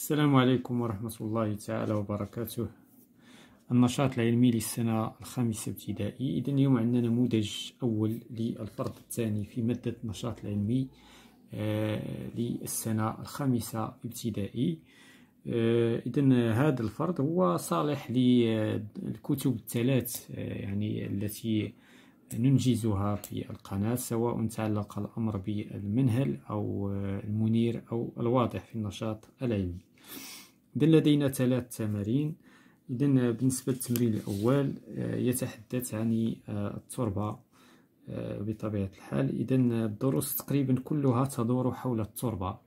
السلام عليكم ورحمة الله تعالى وبركاته النشاط العلمي للسنة الخامسة ابتدائي إذا اليوم عندنا نموذج أول للفرد الثاني في مادة النشاط العلمي آه، للسنة الخامسة ابتدائي آه، إذا هذا الفرد هو صالح للكتب الثلاث آه، يعني التي ننجزها في القناة سواء تعلق الأمر بالمنهل أو المنير أو الواضح في النشاط العلمي إذا لدينا ثلاث تمارين إذا بالنسبة للتمرين الأول آه، يتحدث عن آه، التربة آه، بطبيعة الحال إذا الدروس تقريبا كلها تدور حول التربة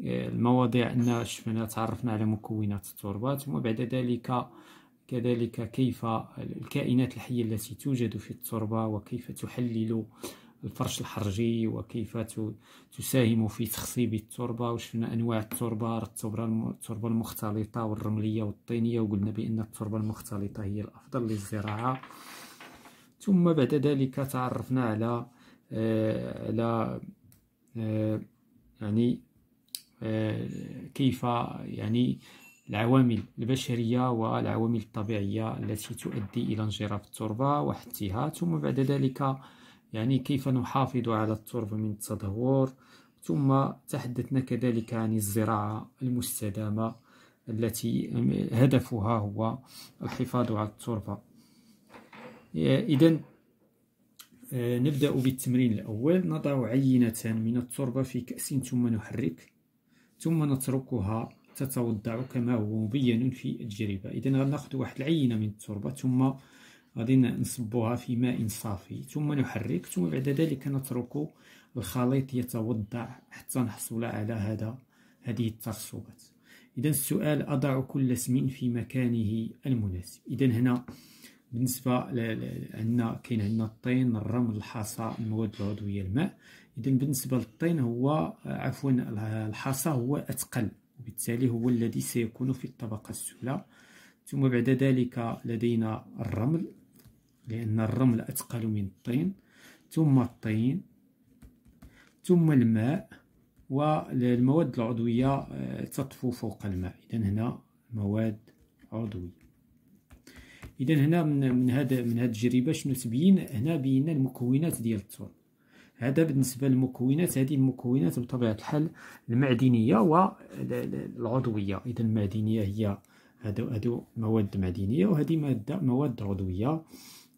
المواضيع أن شفنا تعرفنا على مكونات التربة ثم بعد ذلك كذلك كيف الكائنات الحية التي توجد في التربة وكيف تحلل الفرش الحرجي وكيف تساهم في تخصيب التربة وشفنا أنواع التربة التربة المختلطة والرملية والطينية وقلنا بأن التربة المختلطة هي الأفضل للزراعة ثم بعد ذلك تعرفنا على آه على آه يعني آه كيف يعني العوامل البشرية والعوامل الطبيعية التي تؤدي إلى انجراف التربة وحثها ثم بعد ذلك يعني كيف نحافظ على التربة من التدهور ثم تحدثنا كذلك عن الزراعة المستدامة التي هدفها هو الحفاظ على التربة إذا آه، نبدأ بالتمرين الأول نضع عينة من التربة في كأس ثم نحرك ثم نتركها تتوضع كما هو مبين في التجربة إذا غناخد واحد العينة من التربة ثم غادي نصبوها في ماء صافي ثم نحرك ثم بعد ذلك نترك الخليط يتوضع حتى نحصل على هذا هذه الترسبات إذا السؤال أضع كل اسم في مكانه المناسب إذا هنا بالنسبة عندنا كاين عندنا الطين الرمل الحصى المواد العضوية الماء إذا بالنسبة للطين هو عفوا الحصى هو أثقل وبالتالي هو الذي سيكون في الطبقة السفلى ثم بعد ذلك لدينا الرمل لأن الرمل أثقل من الطين ثم الطين ثم الماء والمواد العضوية آه، تطفو فوق الماء إذا هنا مواد عضوية إذا هنا من هذا من هذه التجربة شنو تبين هنا بينا المكونات ديال التراب هذا بالنسبه للمكونات هذه المكونات بطبيعه الحال المعدنيه والعضويه اذا المعدنيه هي هادو هادو مواد معدنيه وهذه ماده مواد عضويه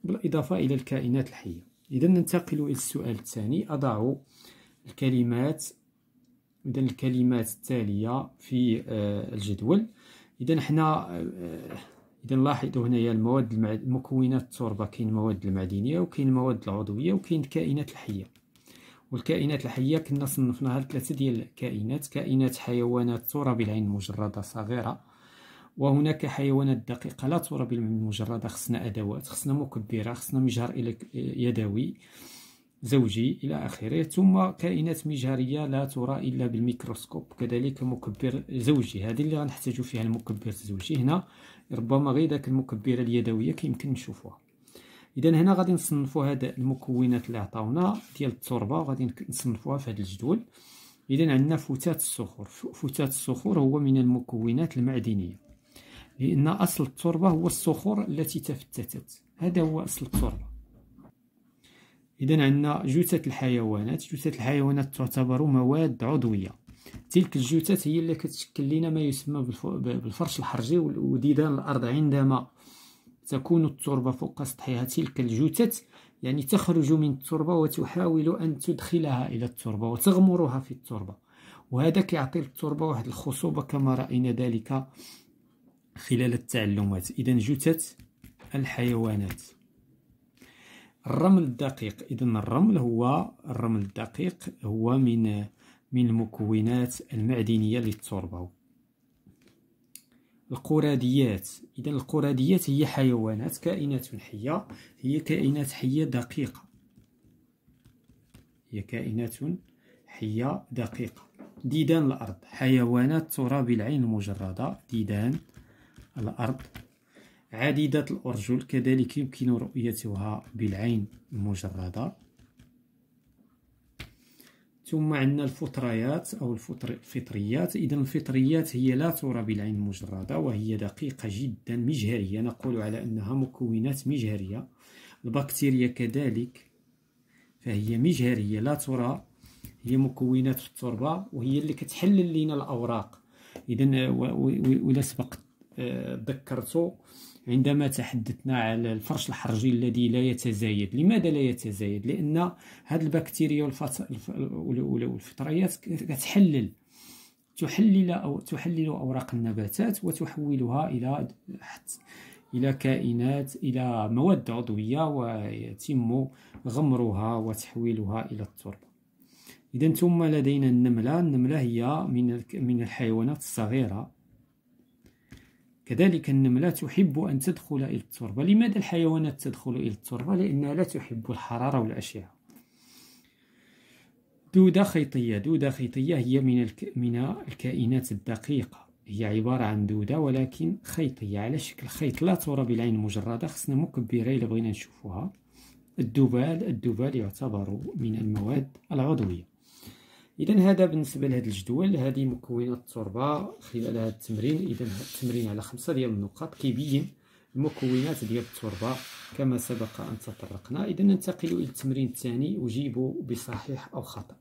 بالاضافه الى الكائنات الحيه اذا ننتقل الى السؤال الثاني اضع الكلمات اذا الكلمات التاليه في آه، الجدول اذا حنا آه، اذا لاحظوا هنايا المواد المكونات التربه كاين المواد المعدنيه وكاين المواد العضويه وكاين الكائنات الحيه والكائنات الحيه كنا صنفناها لثلاثه ديال الكائنات كائنات حيوانات ترى بالعين المجرده صغيره وهناك حيوانات دقيقه لا ترى بالعين المجرده خصنا ادوات خصنا مكبره خصنا مجهر يدوي زوجي الى اخره ثم كائنات مجهريه لا ترى الا بالميكروسكوب كذلك مكبر زوجي هذه اللي غنحتاجو فيها المكبر الزوجي هنا ربما غير داك المكبره اليدويه كيمكن نشوفوها اذا هنا غادي نصنفوا هاد المكونات اللي عطاونا ديال التربه وغادي نصنفوها في هذا الجدول اذا عندنا فتات الصخور فتات الصخور هو من المكونات المعدنيه لان اصل التربه هو الصخور التي تفتتت هذا هو اصل التربه اذا عندنا جثث الحيوانات جثث الحيوانات تعتبر مواد عضويه تلك الجثث هي اللي كتشكل لنا ما يسمى بالفرش الحرجي وديدان الارض عندما تكون التربة فوق سطحها تلك الجثث يعني تخرج من التربة وتحاول أن تدخلها إلى التربة وتغمرها في التربة وهذا كيعطي للتربة واحد الخصوبة كما رأينا ذلك خلال التعلمات إذا جثث الحيوانات الرمل الدقيق إذا الرمل هو الرمل الدقيق هو من من المكونات المعدنية للتربة القراديات اذا القراديات هي حيوانات كائنات حيه هي كائنات حيه دقيقه هي كائنات حيه دقيقه ديدان الارض حيوانات ترى بالعين المجرده ديدان الارض عديده الارجل كذلك يمكن رؤيتها بالعين المجرده ثم عندنا الفطريات أو الفطريات إذا الفطريات هي لا ترى بالعين المجردة وهي دقيقة جدا مجهرية نقول على أنها مكونات مجهرية البكتيريا كذلك فهي مجهرية لا ترى هي مكونات في التربة وهي اللي كتحلل لنا الأوراق إذا ولا سبق آه، ذكرتو عندما تحدثنا على الفرش الحرجي الذي لا يتزايد لماذا لا يتزايد لان هذه البكتيريا والفطريات كتحلل تحلل أو تحلل أوراق النباتات وتحولها إلى إلى كائنات إلى مواد عضوية ويتم غمرها وتحويلها إلى التربة إذا ثم لدينا النملة النملة هي من من الحيوانات الصغيرة كذلك النملة تحب أن تدخل إلى التربة لماذا الحيوانات تدخل إلى التربة؟ لأنها لا تحب الحرارة والأشعة دودة خيطية دودة خيطية هي من, الك... من الكائنات الدقيقة هي عبارة عن دودة ولكن خيطية على شكل خيط لا ترى بالعين المجردة خصنا مكبرة إلى بغينا نشوفها الدبال الدبال يعتبر من المواد العضوية اذا هذا بالنسبه لهذا الجدول هذه مكونات التربه خلال هذا التمرين اذا التمرين على خمسة ديال النقاط كيبين المكونات ديال التربه كما سبق ان تطرقنا اذا ننتقل الى التمرين الثاني اجيب بصحيح او خطا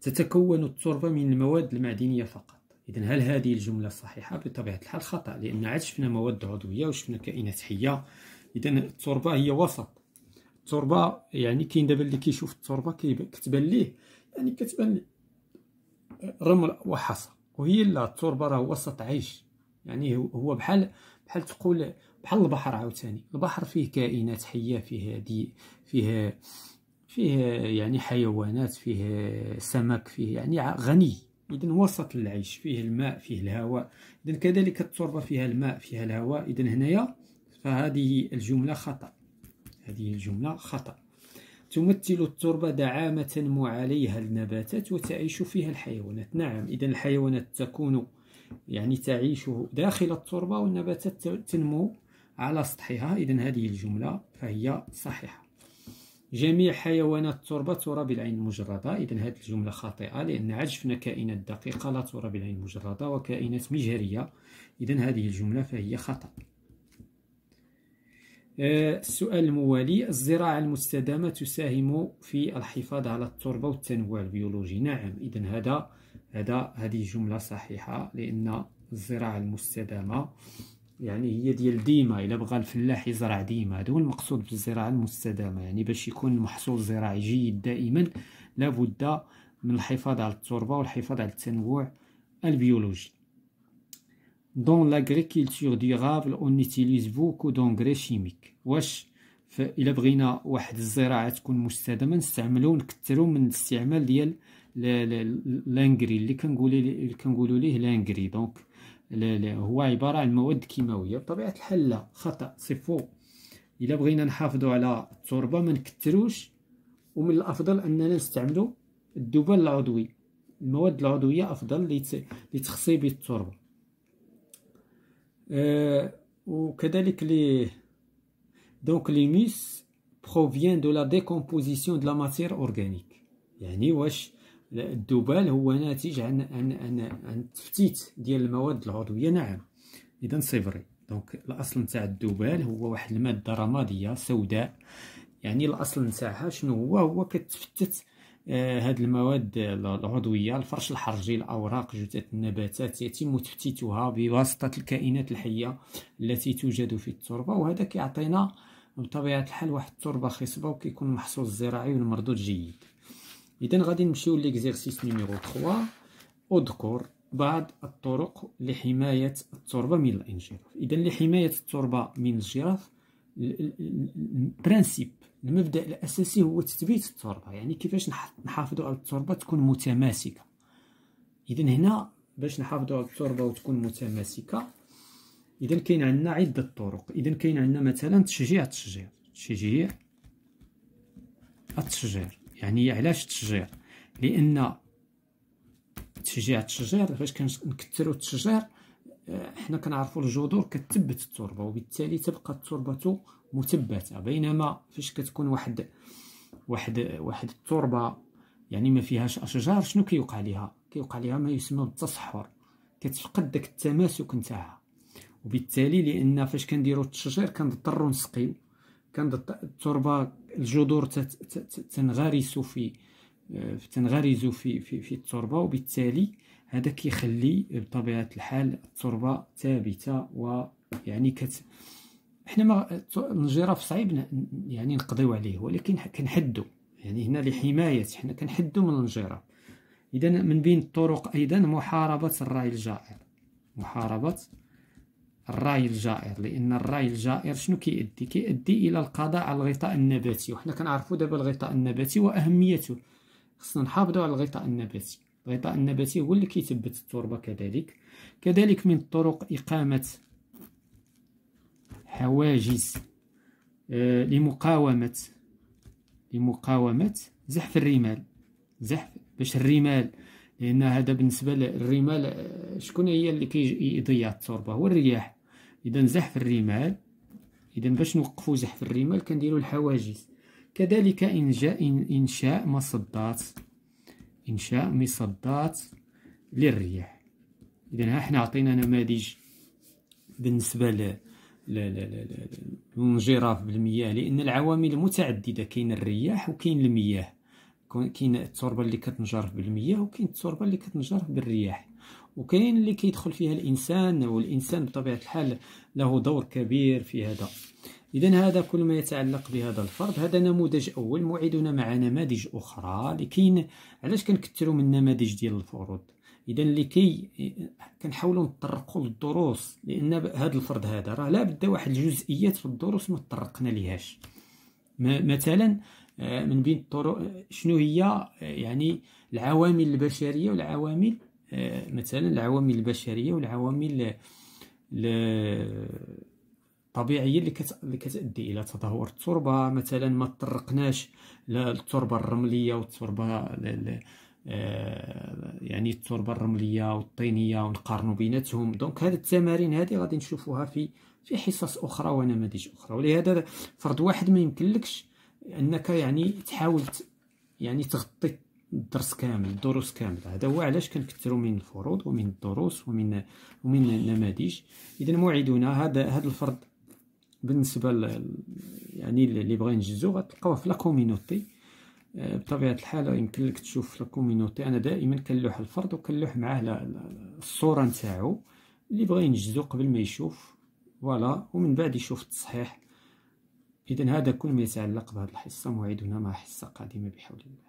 تتكون التربه من المواد المعدنيه فقط اذا هل هذه الجمله صحيحه بطبيعه الحال خطا لان عاد شفنا مواد عضويه وشفنا كائنات حيه اذا التربه هي وسط التربه يعني كاين دابا اللي كيشوف التربه كتبان ليه يعني كتبان لي رمل وحصى وهي لا التربه راه وسط عيش يعني هو بحال بحال تقول بحال البحر عاوتاني البحر فيه كائنات حيه فيه دي فيه فيه يعني حيوانات فيه سمك فيه يعني غني اذا وسط العيش فيه الماء فيه الهواء اذا كذلك التربه فيها الماء فيها الهواء اذا هنايا فهذه الجمله خطا هذه الجمله خطا تمثل التربة دعامة عليها النباتات وتعيش فيها الحيوانات نعم إذا الحيوانات تكون يعني تعيش داخل التربة والنباتات تنمو على سطحها إذا هذه الجملة فهي صحيحة جميع حيوانات التربة ترى بالعين المجردة إذا هذه الجملة خاطئة لأن عجفنا كائنات دقيقة لا ترى بالعين المجردة وكائنات مجهرية إذا هذه الجملة فهي خطأ السؤال آه، الموالي الزراعة المستدامة تساهم في الحفاظ على التربة والتنوع البيولوجي نعم إذا هذا هذا هذه جملة صحيحة لأن الزراعة المستدامة يعني هي ديال ديما الا بغى الفلاح يزرع ديما هذا هو المقصود بالزراعه المستدامه يعني باش يكون المحصول الزراعي جيد دائما لابد من الحفاظ على التربه والحفاظ على التنوع البيولوجي Dans l'agriculture durable, on utilise beaucoup d'engrais chimiques. واش الا بغينا واحد الزراعه تكون مستدامه نستعملو نكثروا من الاستعمال ديال لانغري اللي كنقولوا اللي كنقولوا ليه لانغري دونك لا لا هو عباره عن مواد كيماويه بطبيعه الحال لا خطا صفو الا بغينا نحافظوا على التربه ما نكثروش ومن الافضل اننا نستعملوا الدبل العضوي المواد العضويه افضل لتخصيب التربه وكذلك لي دونك لي ميس بروفيان دو لا ديكومبوزيسيون دو لا ماتير اورغانيك يعني واش الذبال هو ناتج عن عن عن, عن التفتيت ديال المواد العضويه نعم اذا صفري دونك الاصل نتاع الذبال هو واحد الماده رماديه سوداء يعني الاصل نتاعها شنو هو هو كتفتت هذه آه، المواد آه، العضويه الفرش الحرجي الاوراق جثث النباتات يتم تفتيتها بواسطه الكائنات الحيه التي توجد في التربه وهذا كيعطينا بطبيعه الحال واحد التربه خصبه وكيكون المحصول الزراعي والمردود جيد اذا غادي نمشيو ليكزيرسيس نيميرو 3 اذكر بعض الطرق لحمايه التربه من الانجراف اذا لحمايه التربه من الجراف البرانسيب المبدا الاساسي هو تثبيت التربه يعني كيفاش نحافظوا على التربه تكون متماسكه اذا هنا باش نحافظوا على التربه وتكون متماسكه اذا كاين عندنا عده طرق اذا كاين عندنا مثلا تشجيع التشجير تشجيع التشجير يعني علاش التشجير لان تشجيع التشجير فاش كنكثروا التشجير حنا كنعرفوا الجذور كتثبت التربه وبالتالي تبقى التربه مثبته بينما فاش كتكون واحد واحد واحد التربه يعني ما فيهاش اشجار شنو كيوقع ليها كيوقع ليها ما يسمى بالتصحر كتفقد داك التماسك نتاعها وبالتالي لان فاش كنديروا التشجير كنضطروا نسقيو كانت التربه الجذور تنغرس في آه، تنغرز في في, في التربه وبالتالي هذا كيخلي بطبيعه الحال التربه ثابته ويعني كت حنا ما الجراف صعيب يعني نقضيو عليه ولكن كنحدو يعني هنا لحمايه حنا كنحدو من الانجراف اذا من بين الطرق ايضا محاربه الراي الجائر محاربه الراي الجائر لان الراي الجائر شنو كيؤدي كيؤدي الى القضاء على الغطاء النباتي وحنا كنعرفوا دابا الغطاء النباتي واهميته خصنا نحافظوا على الغطاء النباتي الغطاء النباتي هو اللي كيثبت التربه كذلك كذلك من الطرق اقامه حواجز آه، لمقاومه لمقاومه زحف الرمال زحف باش الرمال لان هذا بالنسبه للرمال آه، شكون هي اللي كيضيع التربه هو الرياح اذا زحف الرمال اذا باش نوقفوا زحف الرمال كنديروا الحواجز كذلك انشاء انشاء مصدات إنشاء مصدات للرياح إذا ها حنا عطينا نماذج بالنسبة للانجراف بالمياه لأن العوامل متعددة كاين الرياح وكاين المياه كاين التربه اللي كتنجرف بالمياه وكاين التربه اللي كتنجرف بالرياح وكاين اللي كيدخل فيها الانسان والانسان بطبيعه الحال له دور كبير في هذا إذا هذا كل ما يتعلق بهذا الفرض هذا نموذج أول موعدنا مع نماذج أخرى لكي علاش كنكثروا من النماذج ديال الفروض إذا لكي كنحاولوا نطرقوا للدروس لأن هذا الفرض هذا راه لابد واحد الجزئيات في الدروس ما تطرقنا ليهاش مثلا آه، من بين الطرق آه، شنو هي آه، يعني العوامل البشريه والعوامل مثلا العوامل البشريه والعوامل طبيعيه اللي كت... اللي كتادي الى تدهور التربه مثلا ما طرقناش للتربه الرمليه والتربه لل... آه، يعني التربه الرمليه والطينيه ونقارنوا بيناتهم دونك هاد التمارين هذه غادي نشوفوها في في حصص اخرى ونماذج اخرى ولهذا فرد واحد ما يمكنلكش انك يعني تحاول يعني تغطي الدرس كامل الدروس كامله هذا هو علاش كنكثروا من الفروض ومن الدروس ومن ومن النماذج اذا موعدنا هذا هذا الفرد بالنسبه ل... يعني اللي بغا ينجزو غتلقاوه في لا كومينوتي آه، بطبيعه الحال يمكن لك تشوف في لا كومينوتي انا دائما كنلوح الفرد وكنلوح معاه الصوره نتاعو اللي بغا ينجزو قبل ما يشوف فوالا ومن بعد يشوف التصحيح اذا هذا كل ما يتعلق بهذه الحصه موعدنا مع حصه قادمه بحول الله